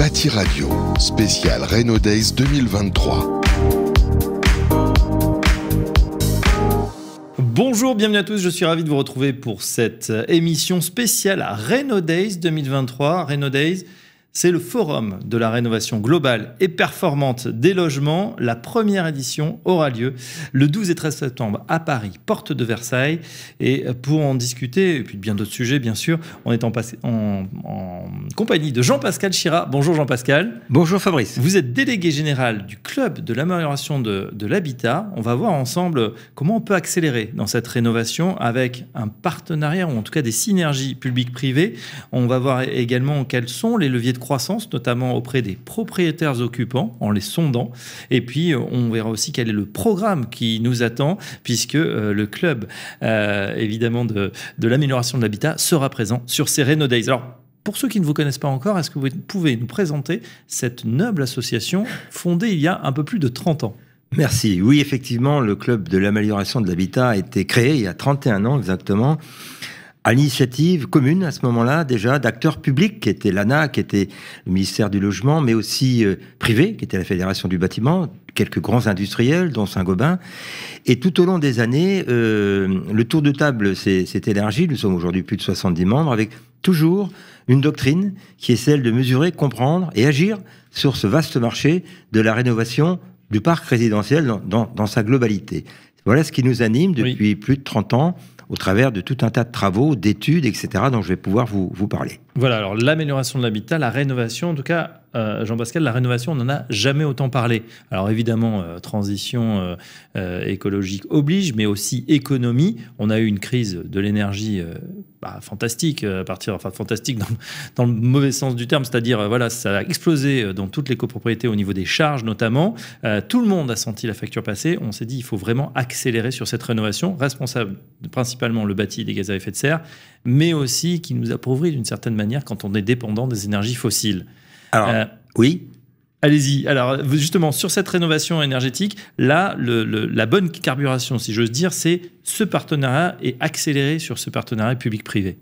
Bâti Radio, spécial Renault Days 2023. Bonjour, bienvenue à tous, je suis ravi de vous retrouver pour cette émission spéciale à Renault Days 2023. Reno Days, c'est le Forum de la rénovation globale et performante des logements. La première édition aura lieu le 12 et 13 septembre à Paris, porte de Versailles. Et pour en discuter, et puis bien d'autres sujets, bien sûr, on est en, en, compagnie de Jean-Pascal Chira. Bonjour Jean-Pascal. Bonjour Fabrice. Vous êtes délégué général du Club de l'amélioration de, l'habitat. On va voir ensemble comment on peut accélérer dans cette rénovation avec un partenariat ou en tout cas des synergies public-privé. On va voir également quels sont les leviers de croissance, notamment auprès des propriétaires occupants, en les sondant. Et puis, euh, on verra aussi quel est le programme qui nous attend, puisque euh, le club, euh, évidemment, de, l'amélioration de l'habitat sera présent sur ces reno Days. Alors, pour ceux qui ne vous connaissent pas encore, est-ce que vous pouvez nous présenter cette noble association fondée il y a un peu plus de 30 ans Merci. Oui, effectivement, le club de l'amélioration de l'habitat a été créé il y a 31 ans exactement à l'initiative commune à ce moment-là déjà d'acteurs publics qui étaient l'ANA, qui était le ministère du Logement, mais aussi euh, privé, qui était la Fédération du bâtiment, quelques grands industriels, dont Saint-Gobain. Et tout au long des années, euh, le tour de table s'est élargi. Nous sommes aujourd'hui plus de 70 membres, avec toujours une doctrine qui est celle de mesurer, comprendre et agir sur ce vaste marché de la rénovation du parc résidentiel dans, sa globalité. Voilà ce qui nous anime depuis plus de 30 ans au travers de tout un tas de travaux, d'études, etc., dont je vais pouvoir vous, vous parler. Voilà, alors l'amélioration de l'habitat, la rénovation, en tout cas, euh, Jean-Pascal, la rénovation, on n'en a jamais autant parlé. Alors évidemment, euh, transition euh, écologique oblige, mais aussi économie. On a eu une crise de l'énergie bah, fantastique, à partir, enfin fantastique dans, dans, le mauvais sens du terme, c'est-à-dire voilà, ça a explosé dans toutes les copropriétés au niveau des charges notamment. tout le monde a senti la facture passer. On s'est dit, il faut vraiment accélérer sur cette rénovation, responsable principalement le bâti des gaz à effet de serre, mais aussi qui nous appauvrit d'une certaine manière quand on est dépendant des énergies fossiles. Alors, euh, oui. Allez-y. Alors, justement, sur cette rénovation énergétique, là, le, la bonne carburation, si j'ose dire, c'est ce partenariat et accélérer sur ce partenariat public-privé.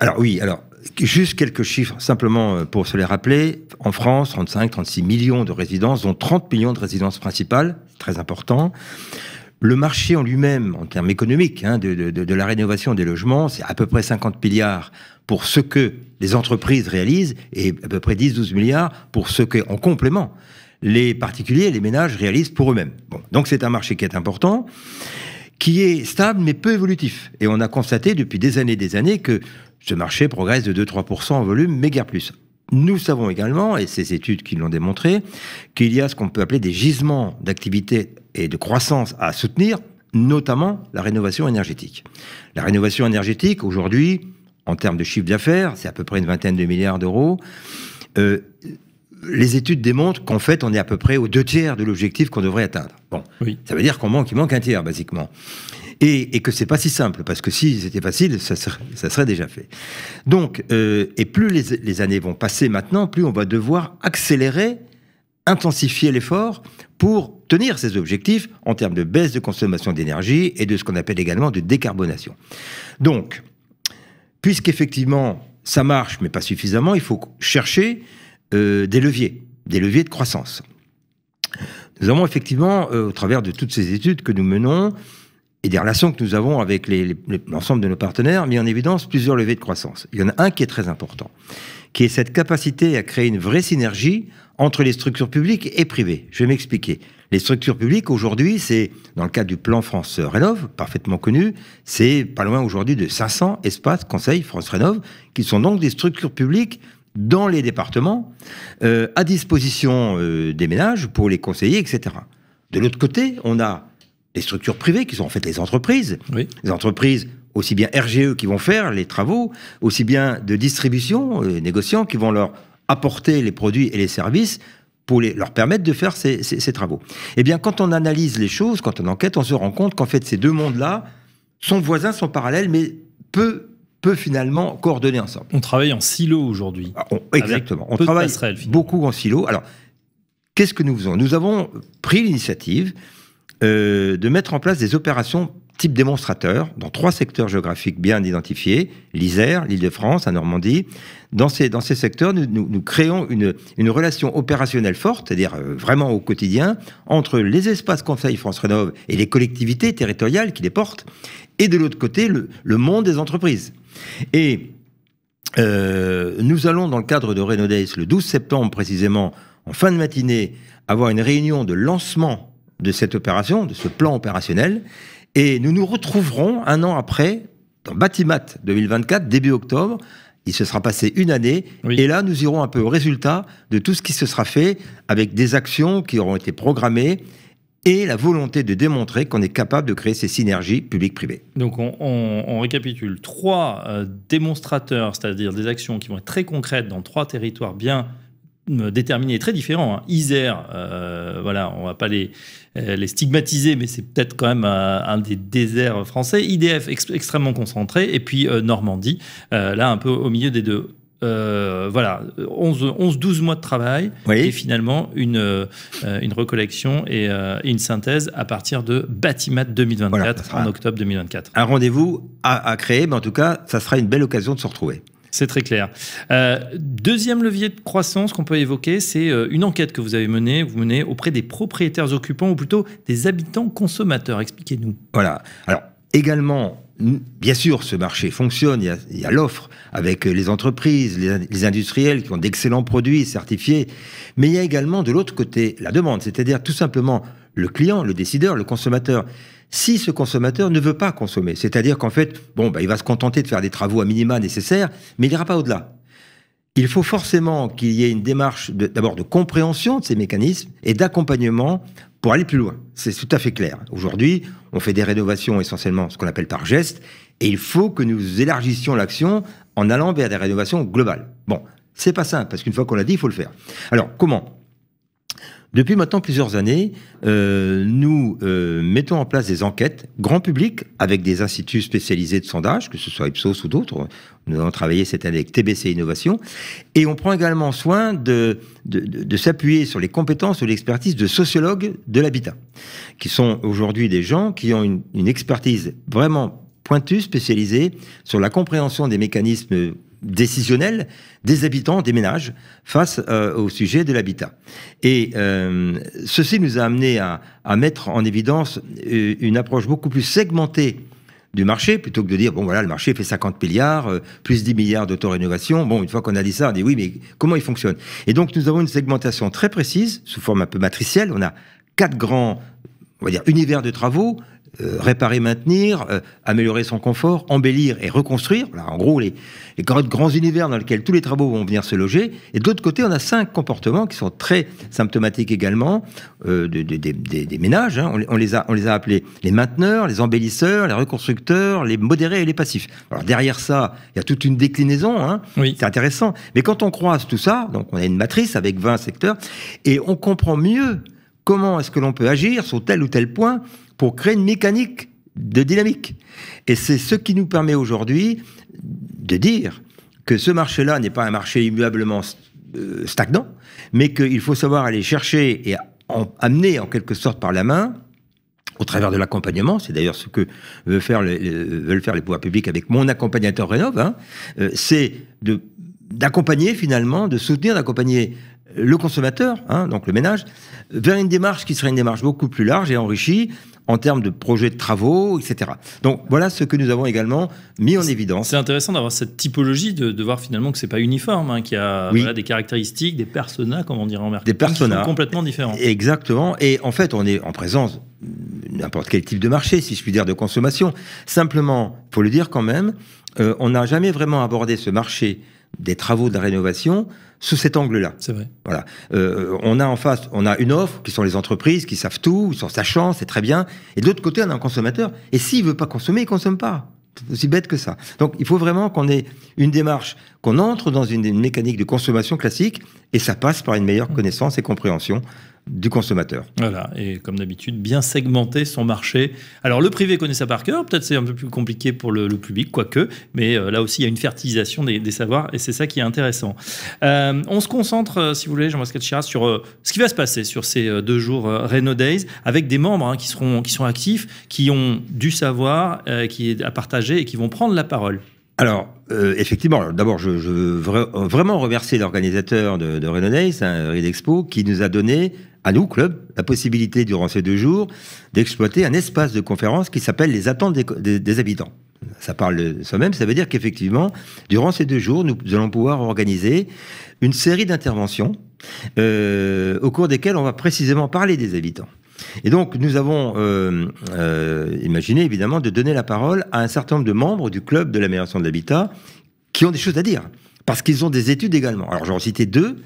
Alors, oui, alors, juste quelques chiffres, simplement euh, pour se les rappeler. En France, 35, 36 millions de résidences, dont 30 millions de résidences principales, très important. Le marché en lui-même, en termes économiques, hein, de, la rénovation des logements, c'est à peu près 50 milliards pour ce que les entreprises réalisent et à peu près 10-12 milliards pour ce que, en complément, les particuliers et les ménages réalisent pour eux-mêmes. donc c'est un marché qui est important, qui est stable mais peu évolutif. Et on a constaté depuis des années et des années que ce marché progresse de 2-3% en volume, mais guère plus. Nous savons également, et ces études qui l'ont démontré, qu'il y a ce qu'on peut appeler des gisements d'activités et de croissance à soutenir, notamment la rénovation énergétique. La rénovation énergétique, aujourd'hui, en termes de chiffre d'affaires, c'est à peu près une vingtaine de milliards d'euros. Euh, les études démontrent qu'en fait, on est à peu près aux deux tiers de l'objectif qu'on devrait atteindre. Bon, ça veut dire qu'on manque, un tiers, basiquement. Et, et que c'est pas si simple, parce que si c'était facile, ça serait, déjà fait. Donc, euh, et plus les, les, années vont passer maintenant, plus on va devoir accélérer intensifier l'effort pour tenir ces objectifs en termes de baisse de consommation d'énergie et de ce qu'on appelle également de décarbonation. Donc, puisqu'effectivement ça marche, mais pas suffisamment, il faut chercher euh, des leviers, des leviers de croissance. Nous avons effectivement, euh, au travers de toutes ces études que nous menons et des relations que nous avons avec l'ensemble de nos partenaires, mis en évidence plusieurs leviers de croissance. Il y en a un qui est très important, qui est cette capacité à créer une vraie synergie entre les structures publiques et privées. Je vais m'expliquer. Les structures publiques, aujourd'hui, c'est, dans le cadre du plan France Rénov, parfaitement connu, c'est pas loin aujourd'hui de 500 espaces conseils France Rénov, qui sont donc des structures publiques dans les départements, euh, à disposition euh, des ménages pour les conseillers, etc. De l'autre côté, on a les structures privées, qui sont en fait les entreprises. Les entreprises aussi bien RGE qui vont faire les travaux, aussi bien de distribution, euh, les négociants qui vont leur apporter les produits et les services pour les, leur permettre de faire ces, travaux. Eh bien, quand on analyse les choses, quand on enquête, on se rend compte qu'en fait, ces deux mondes-là sont voisins, sont parallèles, mais peu peu finalement coordonnés ensemble. On travaille en silo aujourd'hui. Ah, exactement. On travaille beaucoup en silo. Alors, qu'est-ce que nous faisons Nous avons pris l'initiative euh, de mettre en place des opérations type démonstrateurs dans trois secteurs géographiques bien identifiés, l'Isère, l'Île-de-France, la Normandie. Dans ces, dans ces secteurs, nous, nous, créons une, une, relation opérationnelle forte, c'est-à-dire euh, vraiment au quotidien, entre les espaces Conseil France rénove et les collectivités territoriales qui les portent, et de l'autre côté, le, le monde des entreprises. Et euh, nous allons, dans le cadre de days le 12 septembre précisément, en fin de matinée, avoir une réunion de lancement de cette opération, de ce plan opérationnel, et nous nous retrouverons un an après, dans Batimat 2024, début octobre. Il se sera passé une année. Et là, nous irons un peu au résultat de tout ce qui se sera fait avec des actions qui auront été programmées et la volonté de démontrer qu'on est capable de créer ces synergies publiques-privées. Donc on, récapitule trois euh, démonstrateurs, c'est-à-dire des actions qui vont être très concrètes dans trois territoires bien déterminés très différent. Hein. Isère, euh, voilà, on va pas les, euh, les stigmatiser, mais c'est peut-être quand même euh, un, des déserts français. IDF extrêmement concentré, et puis Normandie, là un peu au milieu des deux. voilà, 11-12 mois de travail et finalement une, une recollection et, une synthèse à partir de Batimat 2024 en octobre 2024. Un rendez-vous à, à, créer, mais en tout cas, ça sera une belle occasion de se retrouver. C'est très clair. Euh, deuxième levier de croissance qu'on peut évoquer, c'est euh, une enquête que vous avez menée, vous menez auprès des propriétaires occupants ou plutôt des habitants consommateurs. Expliquez-nous. Voilà. Alors également Bien sûr, ce marché fonctionne, il y a, l'offre avec euh, les entreprises, les industriels qui ont d'excellents produits certifiés, mais il y a également de l'autre côté la demande, c'est-à-dire tout simplement le client, le décideur, le consommateur si ce consommateur ne veut pas consommer. C'est-à-dire qu'en fait, bon, bah, il va se contenter de faire des travaux à minima nécessaires, mais il n'ira pas au-delà. Il faut forcément qu'il y ait une démarche d'abord de, compréhension de ces mécanismes et d'accompagnement pour aller plus loin. C'est tout à fait clair. Aujourd'hui, on fait des rénovations essentiellement ce qu'on appelle par geste, et il faut que nous élargissions l'action en allant vers des rénovations globales. Bon, c'est pas simple, parce qu'une fois qu'on l'a dit, il faut le faire. Alors, comment depuis maintenant plusieurs années, euh, nous euh, mettons en place des enquêtes grand public avec des instituts spécialisés de sondage, que ce soit Ipsos ou d'autres. Nous avons travaillé cette année avec TBC Innovation. Et on prend également soin de, s'appuyer sur les compétences ou l'expertise de sociologues de l'habitat, qui sont aujourd'hui des gens qui ont une expertise vraiment pointue, spécialisée sur la compréhension des mécanismes décisionnel des habitants, des ménages, face euh, au sujet de l'habitat. Et euh, ceci nous a amené à, mettre en évidence euh, une approche beaucoup plus segmentée du marché, plutôt que de dire, bon voilà, le marché fait 50 milliards, plus 10 milliards d'autorénovation. Bon, une fois qu'on a dit ça, on dit oui, mais comment il fonctionne Et donc nous avons une segmentation très précise, sous forme un peu matricielle. On a quatre grands, on va dire, univers de travaux, euh, réparer, maintenir, euh, améliorer son confort, embellir et reconstruire. en gros, les, grands, univers dans lesquels tous les travaux vont venir se loger. Et de l'autre côté, on a cinq comportements qui sont très symptomatiques également euh, des, ménages. Hein. On, les a, appelés les mainteneurs, les embellisseurs, les reconstructeurs, les modérés et les passifs. Alors derrière ça, il y a toute une déclinaison. Hein. C'est intéressant. Mais quand on croise tout ça, donc on a une matrice avec 20 secteurs, et on comprend mieux comment est-ce que l'on peut agir sur tel ou tel point pour créer une mécanique de dynamique. Et c'est ce qui nous permet aujourd'hui de dire que ce marché-là n'est pas un marché immuablement euh, stagnant, mais qu'il faut savoir aller chercher et amener en quelque sorte par la main au travers de l'accompagnement, c'est d'ailleurs ce que veulent faire, les, faire les pouvoirs publics avec mon accompagnateur Rénov, hein. euh, c'est d'accompagner finalement, de soutenir, d'accompagner le consommateur, hein, donc le ménage, vers une démarche qui serait une démarche beaucoup plus large et enrichie, en termes de projets de travaux, etc. Donc voilà ce que nous avons également mis en évidence. C'est intéressant d'avoir cette typologie, de, voir finalement que ce n'est pas uniforme, hein, qu'il y a des caractéristiques, des personas, comme on dirait en marketing, des qui sont complètement différents. Exactement. Et en fait, on est en présence n'importe quel type de marché, si je puis dire, de consommation. Simplement, faut le dire quand même, euh, on n'a jamais vraiment abordé ce marché des travaux de rénovation sous cet angle-là. C'est vrai. Voilà. Euh, on a en face, on a une offre qui sont les entreprises qui savent tout, ils sont sachants, c'est très bien. Et de l'autre côté, on a un consommateur. Et s'il veut pas consommer, il consomme pas. C'est aussi bête que ça. Donc, il faut vraiment qu'on ait une démarche, qu'on entre dans une, mécanique de consommation classique, et ça passe par une meilleure connaissance et compréhension du consommateur. Voilà, et comme d'habitude, bien segmenter son marché. Alors le privé connaît ça par cœur, peut-être c'est un peu plus compliqué pour le, public, quoique, mais euh, là aussi il y a une fertilisation des, savoirs, et c'est ça qui est intéressant. Euh, on se concentre, euh, si vous voulez, jean marc sur ce qui va se passer sur ces deux jours Renault Days, avec des membres hein, qui, seront, qui sont actifs, qui ont du savoir, qui est à partager, et qui vont prendre la parole. Alors, euh, effectivement, d'abord, je, veux vraiment remercier l'organisateur de, de Renonais, hein, Expo, qui nous a donné, à nous, club, la possibilité, durant ces deux jours, d'exploiter un espace de conférence qui s'appelle les attentes des, habitants ça parle de soi-même, ça veut dire qu'effectivement, durant ces deux jours, nous allons pouvoir organiser une série d'interventions euh, au cours desquelles on va précisément parler des habitants. Et donc, nous avons euh, euh, imaginé, évidemment, de donner la parole à un certain nombre de membres du club de l'amélioration de l'habitat qui ont des choses à dire, parce qu'ils ont des études également. Alors, j'en cité deux,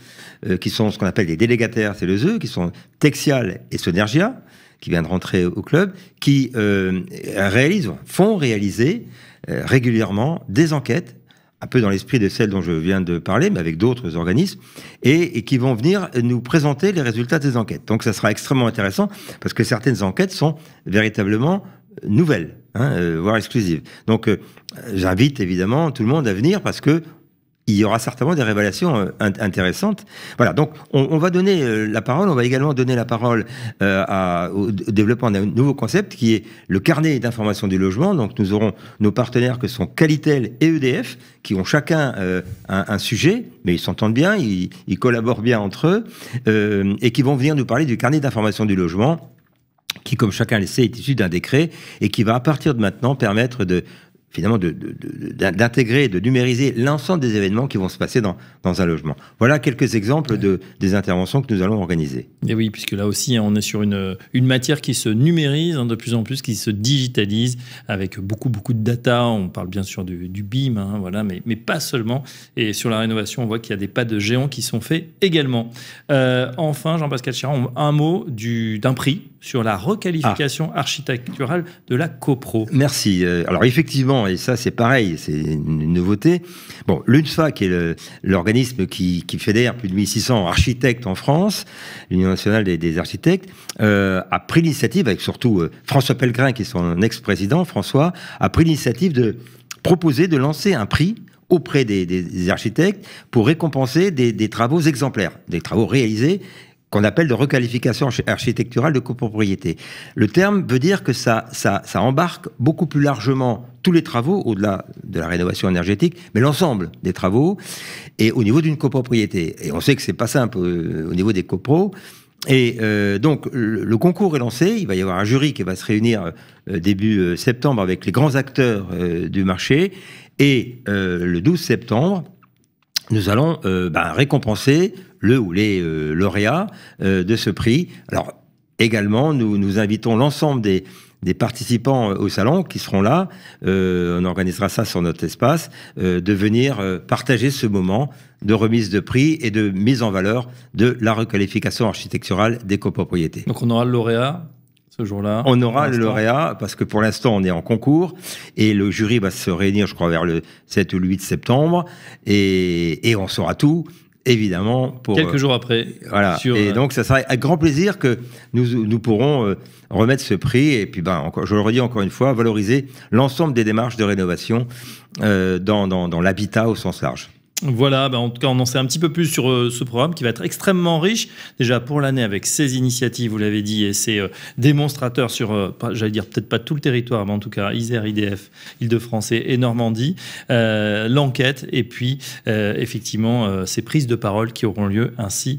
euh, qui sont ce qu'on appelle les délégataires ZEU, e, qui sont Texial et Sonergia, qui viennent de rentrer au club, qui réalisent, font réaliser régulièrement des enquêtes un peu dans l'esprit de celle dont je viens de parler, mais avec d'autres organismes, et, qui vont venir nous présenter les résultats des enquêtes. Donc ça sera extrêmement intéressant, parce que certaines enquêtes sont véritablement nouvelles, hein, euh, voire exclusives. Donc euh, j'invite évidemment tout le monde à venir, parce que il y aura certainement des révélations euh, intéressantes. Voilà, donc on, va donner euh, la parole, on va également donner la parole euh, au développement d'un nouveau concept qui est le carnet d'information du logement. Donc nous aurons nos partenaires que sont Qualitel et EDF qui ont chacun un, sujet, mais ils s'entendent bien, ils, collaborent bien entre eux et qui vont venir nous parler du carnet d'information du logement qui, comme chacun le sait, est issu d'un décret et qui va, à partir de maintenant, permettre de, finalement d'intégrer, de, de, numériser l'ensemble des événements qui vont se passer dans, un logement. Voilà quelques exemples de, des interventions que nous allons organiser. Et oui, puisque là aussi, hein, on est sur une, une matière qui se numérise hein, de plus en plus, qui se digitalise avec beaucoup, beaucoup de data. On parle bien sûr du, BIM, hein, voilà, mais, pas seulement. Et sur la rénovation, on voit qu'il y a des pas de géants qui sont faits également. Euh, enfin, Jean-Pascal Chiron, un mot d'un prix sur la requalification ah. architecturale de la CoPro. Merci. Euh, alors effectivement, et ça c'est pareil, c'est une nouveauté. Bon, l'UNFA, qui est l'organisme qui, qui, fédère plus de 1600 architectes en France, l'Union nationale des, architectes, euh, a pris l'initiative, avec surtout euh, François Pellegrin, qui est son ex-président, François, a pris l'initiative de proposer de lancer un prix auprès des, architectes pour récompenser des, travaux exemplaires, des travaux réalisés qu'on appelle de requalification architecturale de copropriété. Le terme veut dire que ça, ça, ça embarque beaucoup plus largement tous les travaux, au-delà de la rénovation énergétique, mais l'ensemble des travaux, et au niveau d'une copropriété. Et on sait que c'est pas simple euh, au niveau des copros. Et euh, donc le, concours est lancé, il va y avoir un jury qui va se réunir euh, début septembre avec les grands acteurs du marché, et le 12 septembre, nous allons ben, récompenser le ou les euh, lauréats euh, de ce prix. Alors également, nous, nous invitons l'ensemble des, des participants euh, au salon qui seront là, on organisera ça sur notre espace, de venir partager ce moment de remise de prix et de mise en valeur de la requalification architecturale des copropriétés. Donc on aura le lauréat ce jour-là On aura le lauréat parce que pour l'instant on est en concours et le jury va se réunir je crois vers le 7 ou le 8 septembre et, et on saura tout évidemment pour quelques euh, jours après. Voilà. et euh, donc, ça serait un grand plaisir que nous, nous pourrons euh, remettre ce prix et puis, ben, encore, je le redis encore une fois, valoriser l'ensemble des démarches de rénovation dans, dans l'habitat au sens large. Voilà, bah, en tout cas, on en sait un petit peu plus sur euh, ce programme qui va être extrêmement riche, déjà pour l'année avec ses initiatives, vous l'avez dit, et ses euh, démonstrateurs sur, euh, j'allais dire peut-être pas tout le territoire, mais en tout cas Isère, IDF, Île-de-France et Normandie, l'enquête, et puis effectivement ces prises de parole qui auront lieu ainsi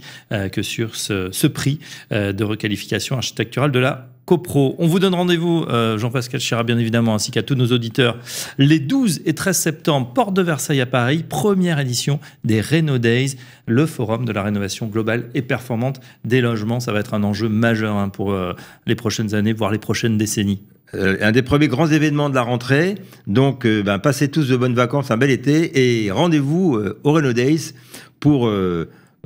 que sur ce, ce prix de requalification architecturale de la CoPro. On vous donne rendez-vous, euh, Jean-Pascal Chira, bien évidemment, ainsi qu'à tous nos auditeurs, les 12 et 13 septembre, porte de Versailles à Paris, première édition des Renault Days, le forum de la rénovation globale et performante des logements. Ça va être un enjeu majeur hein, pour euh, les prochaines années, voire les prochaines décennies. Euh, un des premiers grands événements de la rentrée. Donc, ben, passez tous de bonnes vacances, un bel été et rendez-vous aux Renault Days pour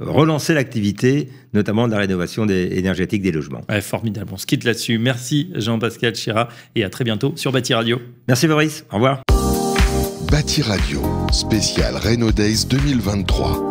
relancer l'activité, notamment de la rénovation énergétique des logements. formidable. On se quitte là-dessus. Merci Jean-Pascal Chira et à très bientôt sur Bâti Radio. Merci Boris, Au revoir. Bâti Radio, spécial Renault Days 2023.